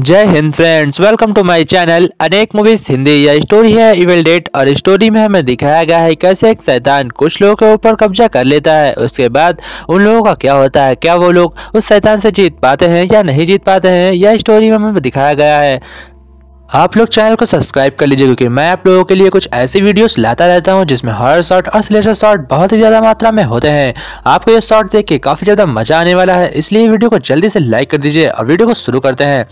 जय Hind friends welcome to my channel अनेक movies Hindi या स्टोरी है इवेल डेट और स्टोरी में हमें दिखाया गया है कैसे एक शैतान कुछ लोगों के ऊपर कब्जा कर लेता है उसके बाद उन लोगों का क्या होता है क्या वो लोग उस शैतान से जीत पाते हैं या नहीं जीत पाते हैं यह स्टोरी में हमें दिखाया गया है आप लोग चैनल को सब्सक्राइब कर लीजिए क्योंकि मैं आप लोगों के लिए कुछ ऐसी वीडियोस लाता रहता हूं जिसमें हॉर शॉट और स्लेशर शॉट बहुत ही ज़्यादा मात्रा में होते हैं आपको ये शॉट देख के काफ़ी ज़्यादा मजा आने वाला है इसलिए वीडियो को जल्दी से लाइक कर दीजिए और वीडियो को शुरू करते हैं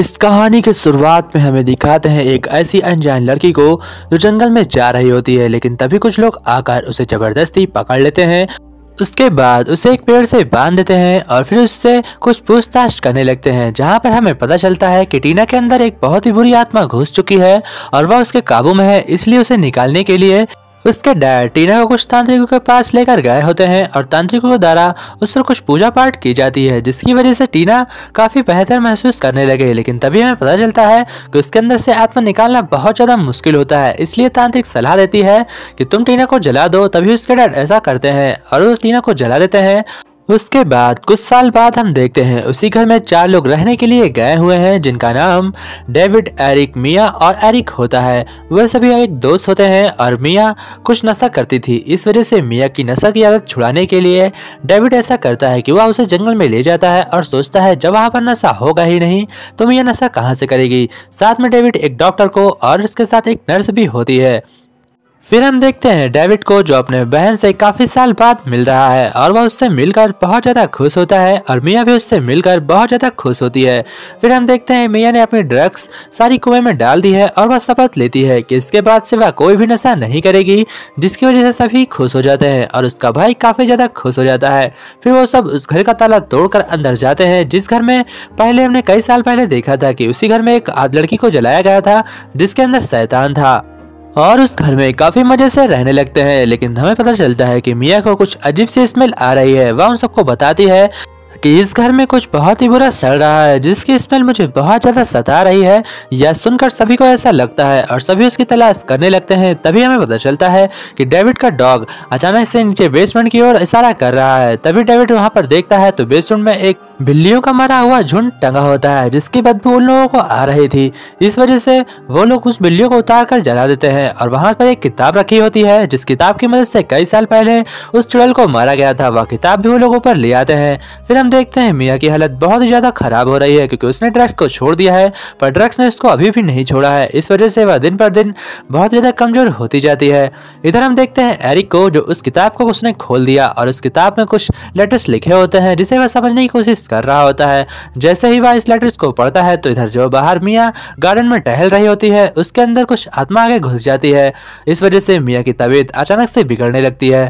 इस कहानी के शुरुआत में हमें दिखाते हैं एक ऐसी अनजान लड़की को जो जंगल में जा रही होती है लेकिन तभी कुछ लोग आकर उसे जबरदस्ती पकड़ लेते हैं उसके बाद उसे एक पेड़ से बांध देते हैं और फिर उससे कुछ पूछताछ करने लगते हैं जहाँ पर हमें पता चलता है कि टीना के अंदर एक बहुत ही बुरी आत्मा घुस चुकी है और वह उसके काबू में है इसलिए उसे निकालने के लिए उसके डैड टीना को कुछ तांत्रिकों के पास लेकर गए होते हैं और तांत्रिकों द्वारा उस पर कुछ पूजा पाठ की जाती है जिसकी वजह से टीना काफ़ी बेहतर महसूस करने लगे लेकिन तभी हमें पता चलता है कि उसके अंदर से आत्मा निकालना बहुत ज़्यादा मुश्किल होता है इसलिए तांत्रिक सलाह देती है कि तुम टीना को जला दो तभी उसके डैड ऐसा करते हैं और उस टीना को जला देते हैं उसके बाद कुछ साल बाद हम देखते हैं उसी घर में चार लोग रहने के लिए गए हुए हैं जिनका नाम डेविड एरिक मिया और एरिक होता है वह सभी एक दोस्त होते हैं और मिया कुछ नशा करती थी इस वजह से मिया की नशा की आदत छुड़ाने के लिए डेविड ऐसा करता है कि वह उसे जंगल में ले जाता है और सोचता है जब वहाँ पर नशा होगा ही नहीं तो मिया नशा कहाँ से करेगी साथ में डेविड एक डॉक्टर को और उसके साथ एक नर्स भी होती है फिर हम देखते हैं डेविड को जो अपने बहन से काफी साल बाद मिल रहा है और वह उससे मिलकर बहुत ज्यादा खुश होता है और मिया भी उससे मिलकर बहुत ज्यादा खुश होती है फिर हम देखते हैं मिया ने अपनी ड्रग्स सारी कुएं में डाल दी है और वह शपथ लेती है कि इसके बाद से वह कोई भी नशा नहीं करेगी जिसकी वजह से सभी खुश हो जाते हैं और उसका भाई काफी ज्यादा खुश हो जाता है फिर वो सब उस घर का ताला तोड़कर अंदर जाते हैं जिस घर में पहले हमने कई साल पहले देखा था कि उसी घर में एक लड़की को जलाया गया था जिसके अंदर शैतान था और उस घर में काफी मजे से रहने लगते हैं लेकिन हमें पता चलता है कि मिया को कुछ अजीब सी स्मेल आ रही है वह उन सबको बताती है कि इस घर में कुछ बहुत ही बुरा सड़ रहा है जिसकी स्मेल मुझे बहुत ज़्यादा सता रही है यह सुनकर सभी को ऐसा लगता है और सभी उसकी तलाश करने लगते हैं तभी हमें पता चलता है कि डेविड का डॉग अचानक से नीचे बेसमेंट की ओर इशारा कर रहा है तभी डेविड वहाँ पर देखता है तो बेसमेंट में एक बिल्लियों का मरा हुआ झुंड टंगा होता है जिसकी बदबू उन लोगों को आ रही थी इस वजह से वो लोग उस बिल्लियों को उतार कर जला देते हैं और वहां पर एक किताब रखी होती है जिस किताब की मदद से कई साल पहले उस चुड़ैल को मारा गया था वह किताब भी वो लोग ऊपर ले आते हैं फिर हम देखते हैं मियाँ की हालत बहुत ही ज्यादा खराब हो रही है क्योंकि उसने ड्रग्स को छोड़ दिया है पर ड्रग्स ने उसको अभी भी नहीं छोड़ा है इस वजह से वह दिन पर दिन बहुत ज्यादा कमजोर होती जाती है इधर हम देखते हैं एरिक को जो उस किताब को उसने खोल दिया और उस किताब में कुछ लेटर्स लिखे होते हैं जिसे वह समझने की कोशिश कोशिश कर रहा होता है जैसे ही वह इस लेटर्स को पढ़ता है तो इधर जो बाहर मियाँ गार्डन में टहल रही होती है उसके अंदर कुछ आत्मा आगे घुस जाती है इस वजह से मियाँ की तबीयत अचानक से बिगड़ने लगती है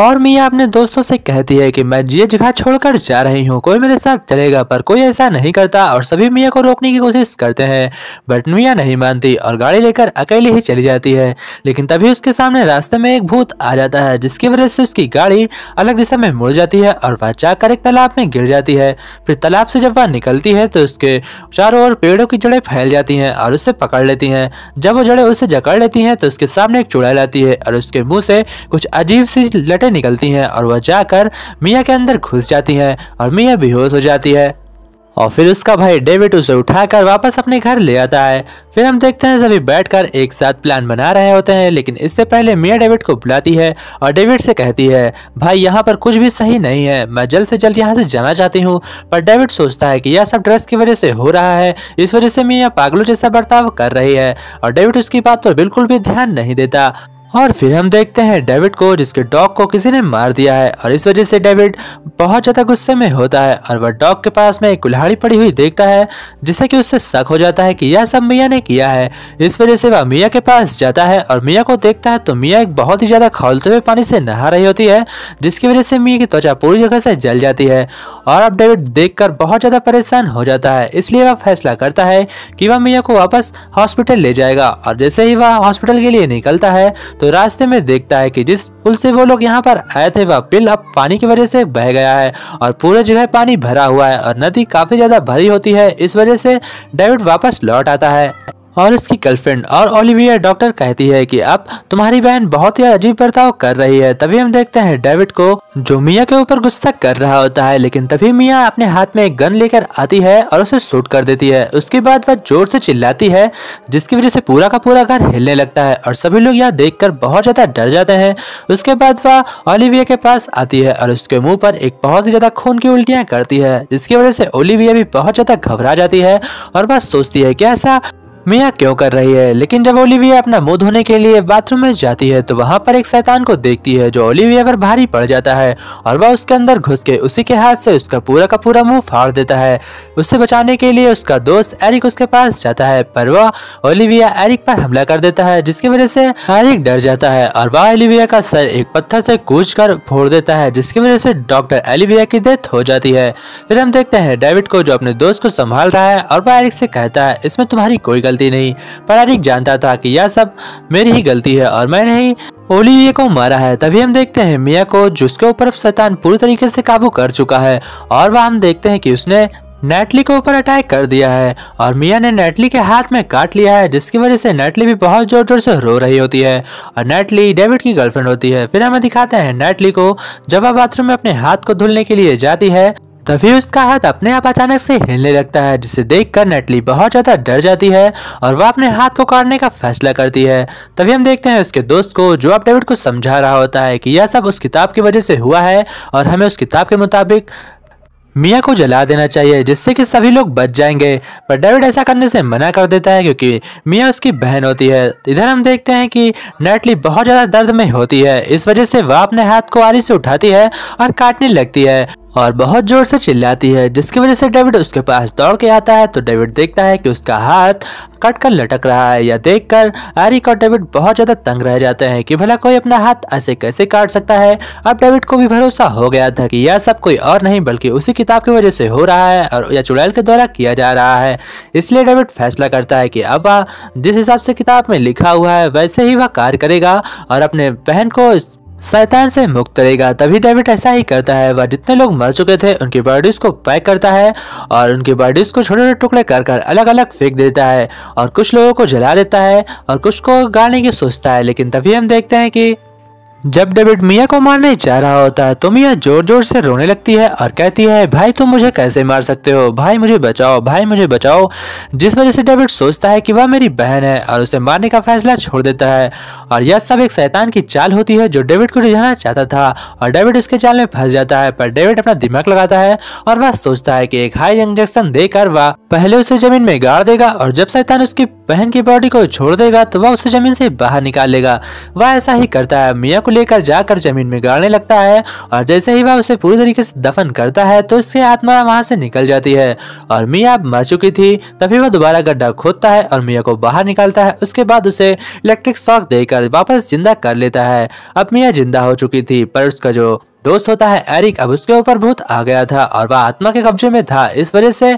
और मियाँ अपने दोस्तों से कहती है कि मैं ये जगह छोड़कर जा रही हूँ कोई मेरे साथ चलेगा पर कोई ऐसा नहीं करता और सभी मियाँ को रोकने की कोशिश करते हैं बट मियाँ नहीं मानती और गाड़ी लेकर अकेले ही चली जाती है लेकिन तभी उसके सामने रास्ते में एक भूत आ जाता है जिसकी वजह से उसकी गाड़ी अलग दिशा में मुड़ जाती है और वह जाकर एक तालाब में गिर जाती है फिर तालाब से जब वह निकलती है तो उसके चारों ओर पेड़ों की जड़ें फैल जाती हैं और उसे पकड़ लेती हैं जब वो जड़ें उसे जकड़ लेती हैं तो उसके सामने एक चुड़ैल आती है और उसके मुंह से कुछ अजीब सी लटे बाहर निकलती हैं और वह जाकर मिया के अंदर घुस जाती हैं और मिया बेहोश हो जाती है और फिर उसका भाई डेविड उसे उठाकर वापस अपने घर ले आता है फिर हम देखते हैं सभी बैठकर एक साथ प्लान बना रहे होते हैं लेकिन इससे पहले मिया डेविड को बुलाती है और डेविड से कहती है भाई यहाँ पर कुछ भी सही नहीं है मैं जल्द से जल्द यहाँ से जाना चाहती हूँ पर डेविड सोचता है कि यह सब ड्रेस की वजह से हो रहा है इस वजह से मियाँ पागलों जैसा बर्ताव कर रही है और डेविड उसकी बात पर बिल्कुल भी ध्यान नहीं देता और फिर हम देखते हैं डेविड को जिसके डॉग को किसी ने मार दिया है और इस वजह से डेविड बहुत ज़्यादा गुस्से में होता है और वह डॉग के पास में एक कुल्हाड़ी पड़ी हुई देखता है जिससे कि उससे शक हो जाता है कि यह सब मियाँ ने किया है इस वजह से वह मियाँ के पास जाता है और मियाँ को देखता है तो मियाँ एक बहुत ही ज़्यादा खौलते हुए पानी से नहा रही होती है जिसकी वजह से मियाँ की त्वचा पूरी जगह से जल जाती है और अब डेविड देख बहुत ज़्यादा परेशान हो जाता है इसलिए वह फैसला करता है कि वह मियाँ को वापस हॉस्पिटल ले जाएगा और जैसे ही वह हॉस्पिटल के लिए निकलता है तो रास्ते में देखता है कि जिस पुल से वो लोग यहाँ पर आए थे वह पुल अब पानी की वजह से बह गया है और पूरे जगह पानी भरा हुआ है और नदी काफ़ी ज़्यादा भरी होती है इस वजह से डेविड वापस लौट आता है और उसकी गर्लफ्रेंड और ओलिविया डॉक्टर कहती है कि अब तुम्हारी बहन बहुत ही अजीब बर्ताव कर रही है तभी हम देखते हैं डेविड को जो मिया के ऊपर गुस्सा कर रहा होता है लेकिन तभी मिया अपने हाथ में एक गन लेकर आती है और उसे शूट कर देती है उसके बाद वह जोर से चिल्लाती है जिसकी वजह से पूरा का पूरा घर हिलने लगता है और सभी लोग यह देख कर बहुत ज्यादा डर जाते हैं उसके बाद वह ओलिविया के पास आती है और उसके मुँह पर एक बहुत ही ज्यादा खून की उल्टियाँ करती है जिसकी वजह से ओलिविया भी बहुत ज्यादा घबरा जाती है और वह सोचती है कि ऐसा मिया क्यों कर रही है लेकिन जब ओलिविया अपना मुंह धोने के लिए बाथरूम में जाती है तो वहाँ पर एक शैतान को देखती है जो ओलिविया पर भारी पड़ जाता है और वह उसके अंदर घुस के उसी के हाथ से उसका पूरा का पूरा मुंह फाड़ देता है उसे बचाने के लिए उसका दोस्त एरिक उसके पास जाता है पर वह ओलिविया एरिक पर हमला कर देता है जिसकी वजह से एरिक डर जाता है और वह एलिविया का सर एक पत्थर से कूच कर फोड़ देता है जिसकी वजह से डॉक्टर एलिविया की डेथ हो जाती है फिर हम देखते हैं डेविड को जो अपने दोस्त को संभाल रहा है और वह एरिक से कहता है इसमें तुम्हारी कोई गलती नहीं परारिक जानता था कि यह सब मेरी ही गलती है और मैंने ही ओलिविया को मारा है तभी हम देखते हैं मिया को जिसके ऊपर शैतान पूरी तरीके से काबू कर चुका है और वह हम देखते हैं कि उसने नेटली के ऊपर अटैक कर दिया है और मिया ने नेटली के हाथ में काट लिया है जिसकी वजह से नेटली भी बहुत जोर जोर से रो रही होती है और नेटली डेविड की गर्लफ्रेंड होती है फिर हमें दिखाते हैं नेटली को जब वह बाथरूम में अपने हाथ को धुलने के लिए जाती है तभी उसका हाथ अपने आप अचानक से हिलने लगता है जिसे देखकर नेटली बहुत ज़्यादा डर जाती है और वह अपने हाथ को काटने का फैसला करती है तभी हम देखते हैं उसके दोस्त को जो अब डेविड को समझा रहा होता है कि यह सब उस किताब की वजह से हुआ है और हमें उस किताब के मुताबिक मिया को जला देना चाहिए जिससे कि सभी लोग बच जाएंगे पर डेविड ऐसा करने से मना कर देता है क्योंकि मियाँ उसकी बहन होती है इधर हम देखते हैं कि नेटली बहुत ज़्यादा दर्द में होती है इस वजह से वह अपने हाथ को आरी से उठाती है और काटने लगती है और बहुत जोर से चिल्लाती है जिसकी वजह से डेविड उसके पास दौड़ के आता है तो डेविड देखता है कि उसका हाथ कट कर लटक रहा है या देखकर एरिक और डेविड बहुत ज़्यादा तंग रह जाते हैं कि भला कोई अपना हाथ ऐसे कैसे काट सकता है अब डेविड को भी भरोसा हो गया था कि यह सब कोई और नहीं बल्कि उसी किताब की वजह से हो रहा है और यह चुड़ैल के द्वारा किया जा रहा है इसलिए डेविड फैसला करता है कि अब जिस हिसाब से किताब में लिखा हुआ है वैसे ही वह कार्य करेगा और अपने बहन को शैतान से मुक्त रहेगा तभी डेविड ऐसा ही करता है वह जितने लोग मर चुके थे उनकी बॉडीज को पैक करता है और उनकी बॉडीज को छोटे छोटे टुकड़े कर कर अलग अलग फेंक देता है और कुछ लोगों को जला देता है और कुछ को गाने की सोचता है लेकिन तभी हम देखते हैं कि जब डेविड मिया को मारने जा रहा होता है तो मिया जोर जोर से रोने लगती है और कहती है भाई तुम मुझे कैसे मार सकते हो भाई मुझे बचाओ भाई मुझे बचाओ जिस वजह से डेविड सोचता है कि वह मेरी बहन है और उसे मारने का फैसला छोड़ देता है और यह सब एक शैतान की चाल होती है जो डेविड को रिझाना चाहता था और डेविड उसके चाल में फंस जाता है पर डेविड अपना दिमाग लगाता है और वह सोचता है की एक हाई इंजेक्शन देकर वह पहले उसे जमीन में गाड़ देगा और जब शैतान उसकी बहन की बॉडी को छोड़ देगा तो वह उसे जमीन से बाहर निकाल लेगा वह ऐसा ही करता है मिया को को लेकर जाकर जमीन में गाड़ने लगता है और जैसे ही वह उसे पूरी तरीके से दफन करता है तो उसकी आत्मा वहां से निकल जाती है और मिया मर चुकी थी तभी वह दोबारा गड्ढा खोदता है और मिया को बाहर निकालता है उसके बाद उसे इलेक्ट्रिक शॉक देकर वापस जिंदा कर लेता है अब मिया जिंदा हो चुकी थी पर उसका जो दोस्त होता है एरिक अब उसके ऊपर भूत आ गया था और वह आत्मा के कब्जे में था इस वजह से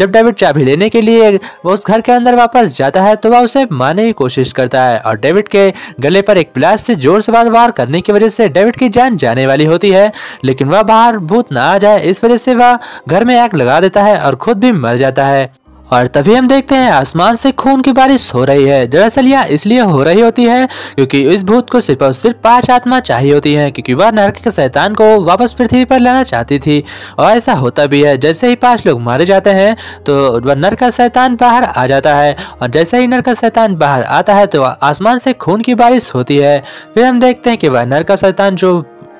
जब डेविड चाबी लेने के लिए वह उस घर के अंदर वापस जाता है तो वह उसे मारने की कोशिश करता है और डेविड के गले पर एक प्लास से जोर से बार वार करने की वजह से डेविड की जान जाने वाली होती है लेकिन वह बाहर भूत ना आ जाए इस वजह से वह घर में आग लगा देता है और खुद भी मर जाता है और तभी हम देखते हैं आसमान से खून की बारिश हो रही है दरअसल यह इसलिए हो रही होती है क्योंकि इस भूत को सिर्फ और सिर्फ पांच आत्मा चाहिए होती है क्योंकि वह नरक के शैतान को वापस पृथ्वी पर लाना चाहती थी और ऐसा होता भी है जैसे ही पांच लोग मारे जाते हैं तो वह नर का शैतान बाहर आ जाता है और जैसे ही नर का शैतान बाहर आता है तो आसमान से खून की बारिश होती है फिर हम देखते हैं कि वह नर का शैतान जो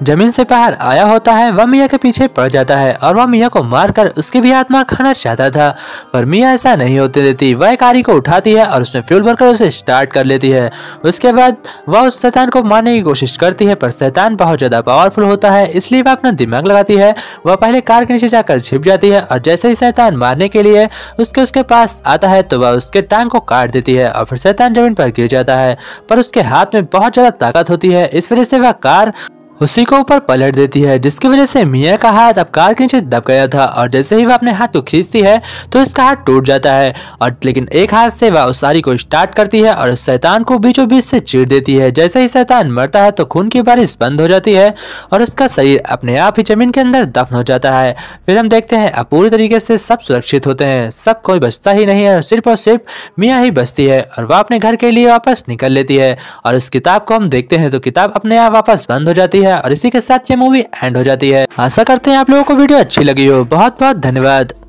जमीन से बाहर आया होता है वह मियाँ के पीछे पड़ जाता है और वह मियाँ को मारकर उसकी भी आत्मा खाना चाहता था पर मियाँ ऐसा नहीं होते देती वह आरी को उठाती है और उसमें फ्यूल भरकर उसे स्टार्ट कर लेती है उसके बाद वह उस शैतान को मारने की कोशिश करती है पर शैतान बहुत ज़्यादा पावरफुल होता है इसलिए वह अपना दिमाग लगाती है वह पहले कार के नीचे जाकर छिप जाती है और जैसे ही शैतान मारने के लिए उसके उसके पास आता है तो वह उसके टांग को काट देती है और फिर शैतान जमीन पर गिर जाता है पर उसके हाथ में बहुत ज़्यादा ताकत होती है इस वजह से वह कार उसी को ऊपर पलट देती है जिसकी वजह से मिया का हाथ अब कार के नीचे दब गया था और जैसे ही वह अपने हाथ को खींचती है तो इसका हाथ टूट जाता है और लेकिन एक हाथ से वह उस सारी को स्टार्ट करती है और शैतान को बीचों बीच से चीर देती है जैसे ही शैतान मरता है तो खून की बारिश बंद हो जाती है और उसका शरीर अपने आप ही जमीन के अंदर दफन हो जाता है फिर हम देखते हैं अब पूरी तरीके से सब सुरक्षित होते हैं सब कोई बचता ही नहीं है सिर्फ और सिर्फ मियाँ ही बचती है और वह अपने घर के लिए वापस निकल लेती है और इस किताब को हम देखते हैं तो किताब अपने आप वापस बंद हो जाती है है और इसी के साथ ये मूवी एंड हो जाती है आशा करते हैं आप लोगों को वीडियो अच्छी लगी हो बहुत बहुत धन्यवाद